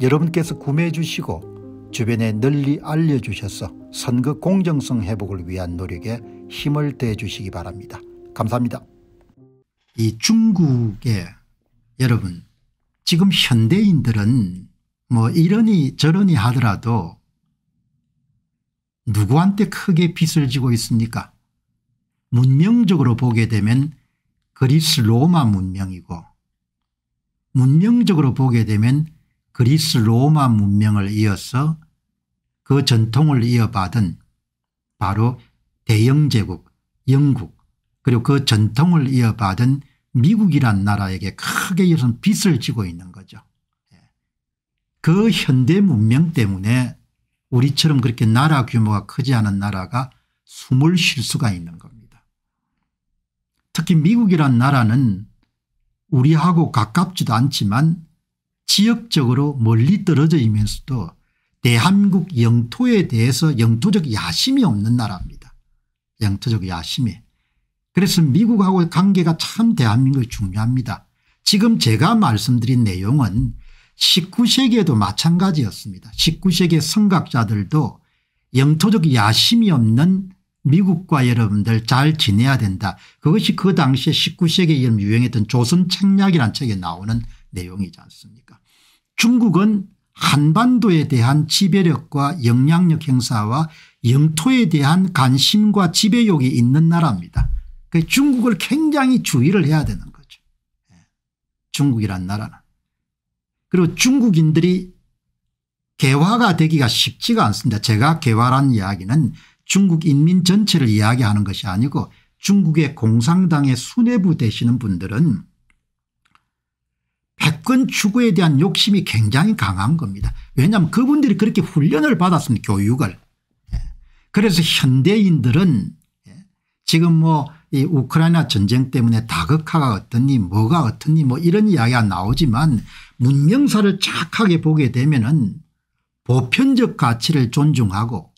여러분께서 구매해 주시고 주변에 널리 알려주셔서 선거 공정성 회복을 위한 노력에 힘을 대해 주시기 바랍니다. 감사합니다. 이 중국의 여러분 지금 현대인들은 뭐 이러니 저러니 하더라도 누구한테 크게 빚을 지고 있습니까 문명적으로 보게 되면 그리스 로마 문명이고 문명적으로 보게 되면 그리스 로마 문명을 이어서 그 전통을 이어받은 바로 대영제국 영국 그리고 그 전통을 이어받은 미국이란 나라에게 크게 이런 빚을 지고 있는 거죠. 예. 그 현대 문명 때문에 우리처럼 그렇게 나라 규모가 크지 않은 나라가 숨을 쉴 수가 있는 겁니다. 특히 미국이란 나라는 우리하고 가깝지도 않지만 지역적으로 멀리 떨어져 있면서도 대한국 영토에 대해서 영토적 야심이 없는 나라입니다. 영토적 야심이. 그래서 미국하고 의 관계가 참 대한민국이 중요합니다. 지금 제가 말씀드린 내용은 19세기에도 마찬가지였습니다. 19세기 성각자들도 영토적 야심이 없는 미국과 여러분들 잘 지내야 된다. 그것이 그 당시에 19세기에 유행했던 조선 책략이라는 책에 나오는 내용이지 않습니까 중국은 한반도에 대한 지배력과 영향력 행사와 영토에 대한 관심과 지배욕이 있는 나라입니다. 그 중국을 굉장히 주의를 해야 되는 거죠. 예. 중국이란 나라는. 그리고 중국인들이 개화가 되기가 쉽지가 않습니다. 제가 개화란 이야기는 중국 인민 전체를 이야기하는 것이 아니고 중국의 공산당의 수뇌부 되시는 분들은 인권 추구에 대한 욕심이 굉장히 강한 겁니다. 왜냐하면 그분들이 그렇게 훈련을 받았습니다. 교육을. 예. 그래서 현대인들은 예. 지금 뭐 이 우크라이나 전쟁 때문에 다극화가 어떻니 뭐가 어떻니 뭐 이런 이야기가 나오지만 문명사를 착하게 보게 되면은 보편적 가치를 존중하고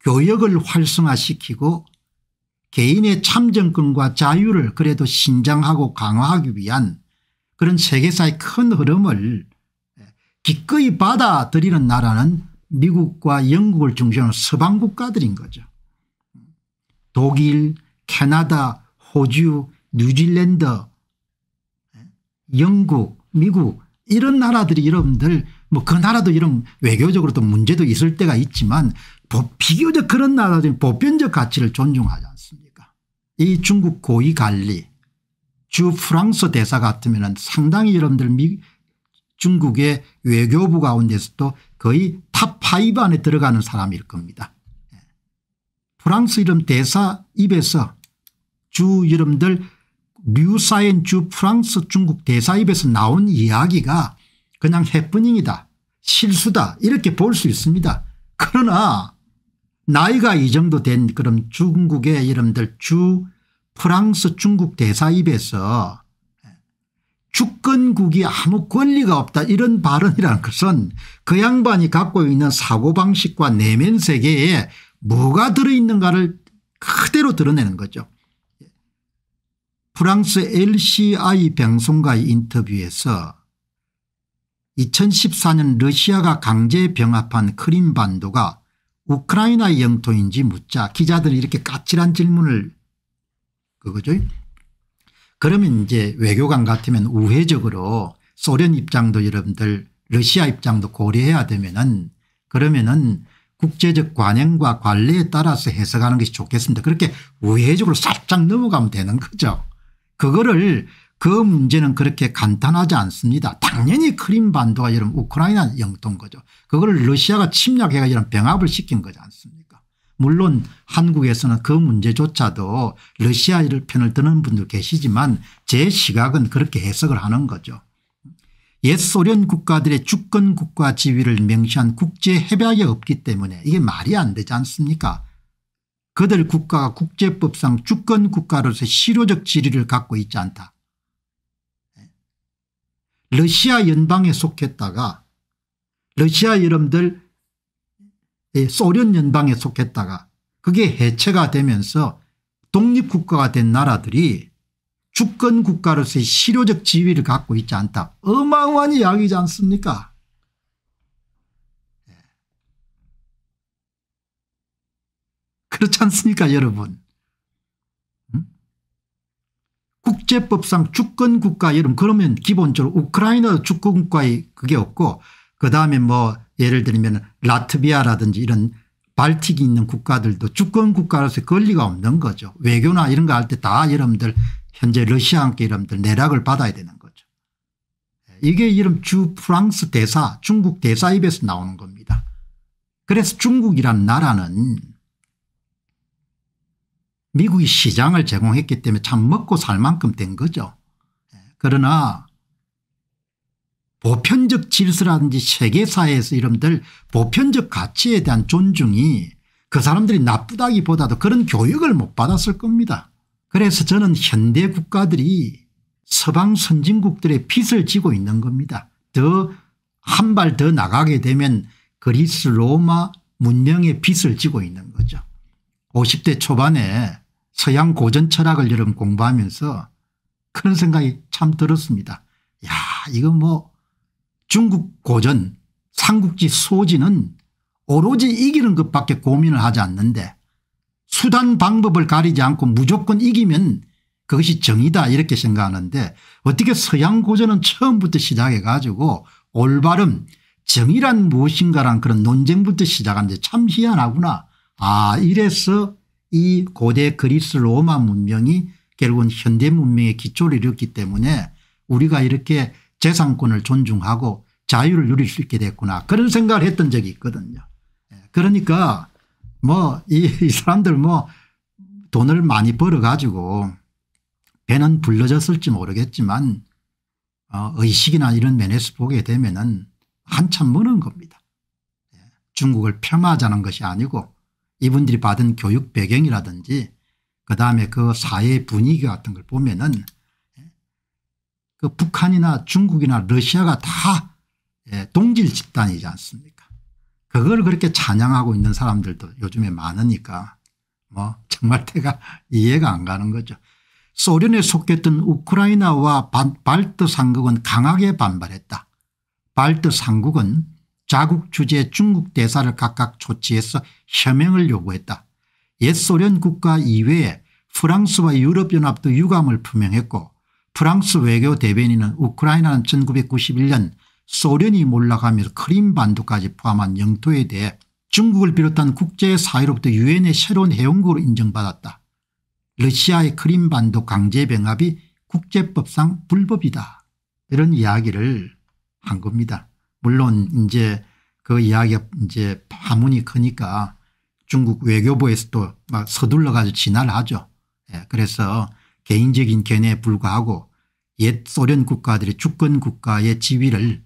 교역을 활성화시키고 개인의 참정권과 자유를 그래도 신장하고 강화하기 위한 그런 세계사의 큰 흐름을 예, 기꺼이 받아들이는 나라는 미국과 영국을 중심으로 서방 국가들인 거죠. 독일, 캐나다, 호주, 뉴질랜드, 예, 영국, 미국 이런 나라들이 여러분들 뭐 그 나라도 이런 외교적으로도 문제도 있을 때가 있지만 비교적 그런 나라들이 보편적 가치를 존중하지 않습니까 이 중국 고위 관리 주 프랑스 대사 같으면 상당히 여러분들 미, 중국의 외교부 가운데서도 거의 탑5 안에 들어가는 사람일 겁니다. 예. 프랑스 이름 대사 입에서 주 여러분들 류사인 주 프랑스 중국 대사 입에서 나온 이야기가 그냥 해프닝이다 실수다 이렇게 볼 수 있습니다. 그러나 나이가 이 정도 된그럼 중국의 여러분들 주 프랑스 중국 대사 입에서 주권국이 아무 권리가 없다 이런 발언이라는 것은 그 양반이 갖고 있는 사고방식과 내면 세계에 뭐가 들어있는가를 그대로 드러내는 거죠. 프랑스 LCI 방송과의 인터뷰에서 2014년 러시아가 강제 병합한 크림반도가 우크라이나 영토인지 묻자 기자들이 이렇게 까칠한 질문을 그거죠. 그러면 이제 외교관 같으면 우회적으로 소련 입장도 여러분들 러시아 입장도 고려해야 되면은 그러면은 국제적 관행과 관례에 따라서 해석하는 것이 좋겠습니다. 그렇게 우회적으로 살짝 넘어가면 되는 거죠. 그거를 그 문제는 그렇게 간단하지 않습니다. 당연히 크림반도가 이런 우크라이나 영토인 거죠. 그거를 러시아가 침략해가 이런 병합을 시킨 거지 않습니까 물론 한국에서는 그 문제조차도 러시아를 편을 드는 분들 계시지만 제 시각은 그렇게 해석을 하는 거죠. 옛 소련 국가들의 주권 국가 지위를 명시한 국제협약이 없기 때문에 이게 말이 안 되지 않습니까 그들 국가가 국제법상 주권 국가로서 실효적 지위를 갖고 있지 않다. 러시아 연방에 속했다가 러시아 여러분들 예, 소련 연방에 속했다가 그게 해체가 되면서 독립국가가 된 나라들이 주권국가로서의 실효적 지위를 갖고 있지 않다. 어마어마한 이야기지 않습니까 예. 그렇지 않습니까 여러분 음? 국제법상 주권국가 여러분 그러면 기본적으로 우크라이나 주권국가의 그게 없고 그 다음에 뭐 예를 들면 라트비아라든지 이런 발틱이 있는 국가들도 주권 국가로서 권리가 없는 거죠. 외교나 이런 거 할 때 다 여러분들 현재 러시아와 함께 여러분들 내락을 받아야 되는 거죠. 이게 이름 주 프랑스 대사 중국 대사 입에서 나오는 겁니다. 그래서 중국이란 나라는 미국이 시장을 제공했기 때문에 참 먹고 살 만큼 된 거죠. 예, 그러나 보편적 질서라든지 세계사에서 회 이름들 보편적 가치에 대한 존중이 그 사람들이 나쁘다기보다도 그런 교육을 못 받았을 겁니다. 그래서 저는 현대 국가들이 서방 선진국들의 빚을 지고 있는 겁니다. 더 한 발 더 나가게 되면 그리스 로마 문명의 빚을 지고 있는 거죠. 50대 초반에 서양 고전 철학을 여름 공부하면서 그런 생각이 참 들었습니다. 야 이거 뭐 중국 고전 삼국지 소지는 오로지 이기는 것밖에 고민을 하지 않는데 수단 방법을 가리지 않고 무조건 이기면 그것이 정의다 이렇게 생각하는데 어떻게 서양 고전은 처음부터 시작해 가지고 올바름 정의란 무엇인가란 그런 논쟁부터 시작하는데 참 희한하구나. 아 이래서 이 고대 그리스 로마 문명이 결국은 현대 문명의 기초를 이뤘기 때문에 우리가 이렇게 재산권을 존중하고 자유를 누릴 수 있게 됐구나 그런 생각을 했던 적이 있거든요. 예, 그러니까 뭐 이 사람들 뭐 돈을 많이 벌어가지고 배는 불러졌을지 모르겠지만 어, 의식이나 이런 면에서 보게 되면 은 한참 먼은 겁니다. 예, 중국을 폄하자는 것이 아니고 이분들이 받은 교육 배경이라든지 그다음에 그 사회 분위기 같은 걸 보면 은그 예, 북한이나 중국이나 러시아가 다 예, 동질 집단이지 않습니까 그걸 그렇게 찬양하고 있는 사람들도 요즘에 많으니까 뭐 정말 제가 이해가 안 가는 거죠. 소련에 속했던 우크라이나와 발트 3국은 강하게 반발했다. 발트 3국은 자국 주재 중국 대사를 각각 조치해서 혐명을 요구했다. 옛 소련 국가 이외에 프랑스와 유럽연합도 유감을 표명했고 프랑스 외교 대변인은 우크라이나는 1991년 소련이 몰락하면서 크림반도까지 포함한 영토에 대해 중국을 비롯한 국제사회로부터 유엔의 새로운 회원국으로 인정받았다. 러시아의 크림반도 강제병합이 국제법상 불법이다. 이런 이야기를 한 겁니다. 물론 이제 그 이야기가 이제 파문이 크니까 중국 외교부에서도 막 서둘러 가지고 진화를 하죠. 예, 그래서 개인적인 견해에 불과하고 옛 소련 국가들의 주권 국가의 지위를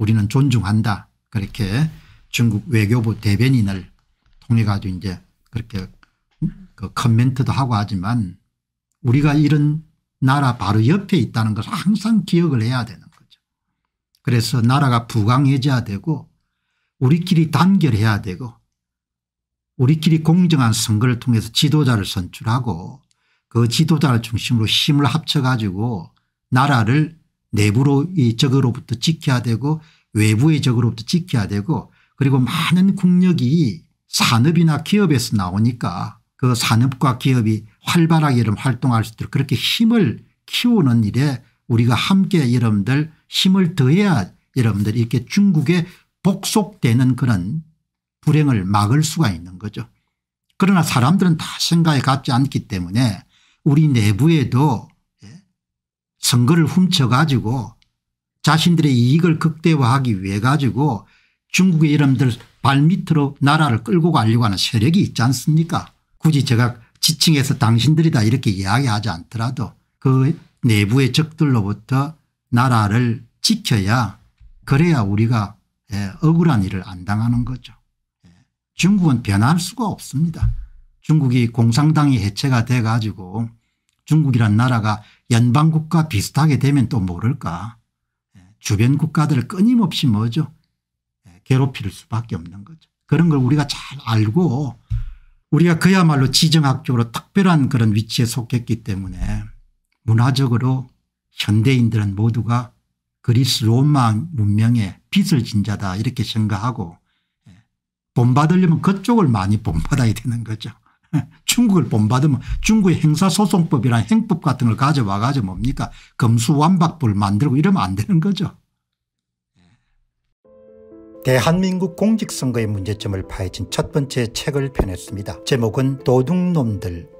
우리는 존중한다. 그렇게 중국 외교부 대변인을 통해 가지고 이제 그렇게 그 커멘트도 하고 하지만 우리가 이런 나라 바로 옆에 있다는 것을 항상 기억을 해야 되는 거죠. 그래서 나라가 부강해져야 되고 우리끼리 단결해야 되고 우리끼리 공정한 선거를 통해서 지도자를 선출하고 그 지도자를 중심으로 힘을 합쳐가지고 나라를 내부로 이 적으로부터 지켜야 되고 외부의 적으로부터 지켜야 되고 그리고 많은 국력이 산업이나 기업에서 나오니까 그 산업과 기업이 활발하게 이런 활동할 수 있도록 그렇게 힘을 키우는 일에 우리가 함께 여러분들 힘을 더해야 여러분들 이렇게 중국에 복속되는 그런 불행을 막을 수가 있는 거죠. 그러나 사람들은 다 생각에 같지 않기 때문에 우리 내부에도 선거를 훔쳐가지고 자신들의 이익을 극대화하기 위해 가지고 중국의 이름들 발밑으로 나라를 끌고 가려고 하는 세력이 있지 않습니까 굳이 제가 지칭해서 당신들이다 이렇게 이야기하지 않더라도 그 내부의 적들로부터 나라를 지켜야 그래야 우리가 예, 억울한 일을 안 당하는 거죠. 예. 중국은 변할 수가 없습니다. 중국이 공산당이 해체가 돼 가지고 중국이란 나라가 연방국가 비슷하게 되면 또 모를까 예, 주변 국가들을 끊임없이 뭐죠 예, 괴롭힐 수밖에 없는 거죠. 그런 걸 우리가 잘 알고 우리가 그야말로 지정학적으로 특별한 그런 위치에 속했기 때문에 문화적으로 현대인들은 모두가 그리스 로마 문명의 빛을 진자다 이렇게 생각하고 예, 본받으려면 그쪽을 많이 본받아야 되는 거죠. 중국을 본받으면 중국의 행사소송법이란 행법 같은 걸 가져와 가지고 뭡니까 검수완박법을 만들고 이러면 안 되는 거죠. 예. 대한민국 공직선거의 문제점을 파헤친 첫 번째 책을 펴냈습니다. 제목은 도둑놈들